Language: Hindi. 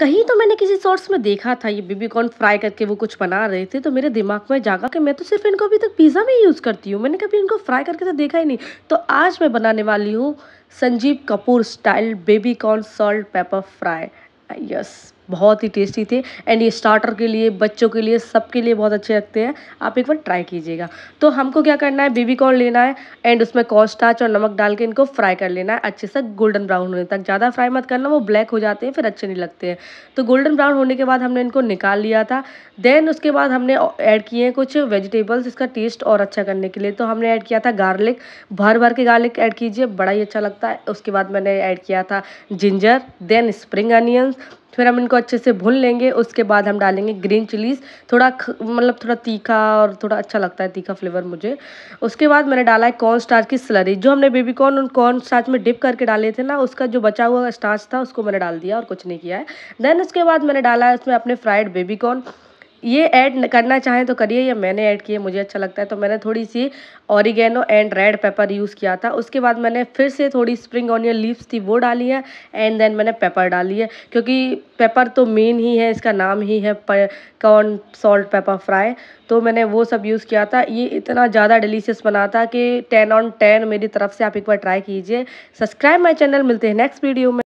कहीं तो मैंने किसी सोर्स में देखा था ये बेबी कॉर्न फ्राई करके वो कुछ बना रहे थे तो मेरे दिमाग में जागा कि मैं तो सिर्फ इनको अभी तक पिज़्ज़ा में ही यूज़ करती हूँ मैंने कभी इनको फ्राई करके तो देखा ही नहीं तो आज मैं बनाने वाली हूँ Sanjeev Kapoor style baby corn salt pepper fry yes बहुत ही टेस्टी थे एंड ये स्टार्टर के लिए बच्चों के लिए सबके लिए बहुत अच्छे लगते हैं आप एक बार ट्राई कीजिएगा तो हमको क्या करना है बेबी कॉर्न लेना है एंड उसमें कॉस्टाच और नमक डाल के इनको फ्राई कर लेना है अच्छे से गोल्डन ब्राउन होने तक ज़्यादा फ्राई मत करना वो ब्लैक हो जाते हैं फिर अच्छे नहीं लगते हैं तो गोल्डन ब्राउन होने के बाद हमने इनको निकाल लिया था देन उसके बाद हमने ऐड किए हैं कुछ वेजिटेबल्स इसका टेस्ट और अच्छा करने के लिए तो हमने ऐड किया था गार्लिक भर भर के गार्लिक ऐड कीजिए बड़ा ही अच्छा लगता है उसके बाद मैंने ऐड किया था जिंजर देन स्प्रिंग अनियंस फिर हम इनको अच्छे से भून लेंगे उसके बाद हम डालेंगे ग्रीन चिलीज़ थोड़ा मतलब थोड़ा तीखा और थोड़ा अच्छा लगता है तीखा फ्लेवर मुझे उसके बाद मैंने डाला है कॉर्न स्टार्च की स्लरी जो हमने बेबी कॉर्न और कॉर्न स्टार्च में डिप करके डाले थे ना उसका जो बचा हुआ स्टार्च था उसको मैंने डाल दिया और कुछ नहीं किया है देन उसके बाद मैंने डाला है उसमें अपने फ्राइड बेबी कॉर्न ये ऐड करना चाहें तो करिए या मैंने ऐड किए मुझे अच्छा लगता है तो मैंने थोड़ी सी oregano and red pepper use किया था उसके बाद मैंने फिर से थोड़ी स्प्रिंग ऑनियन लीव्स थी वो डाली है एंड देन मैंने पेपर डाली है क्योंकि पेपर तो मेन ही है इसका नाम ही है कॉर्न सॉल्ट पेपर फ्राई तो मैंने वो सब यूज़ किया था ये इतना ज़्यादा डिलीशियस बना था कि टेन ऑन टेन मेरी तरफ से आप एक बार ट्राई कीजिए सब्सक्राइब माई चैनल मिलते हैं नेक्स्ट वीडियो में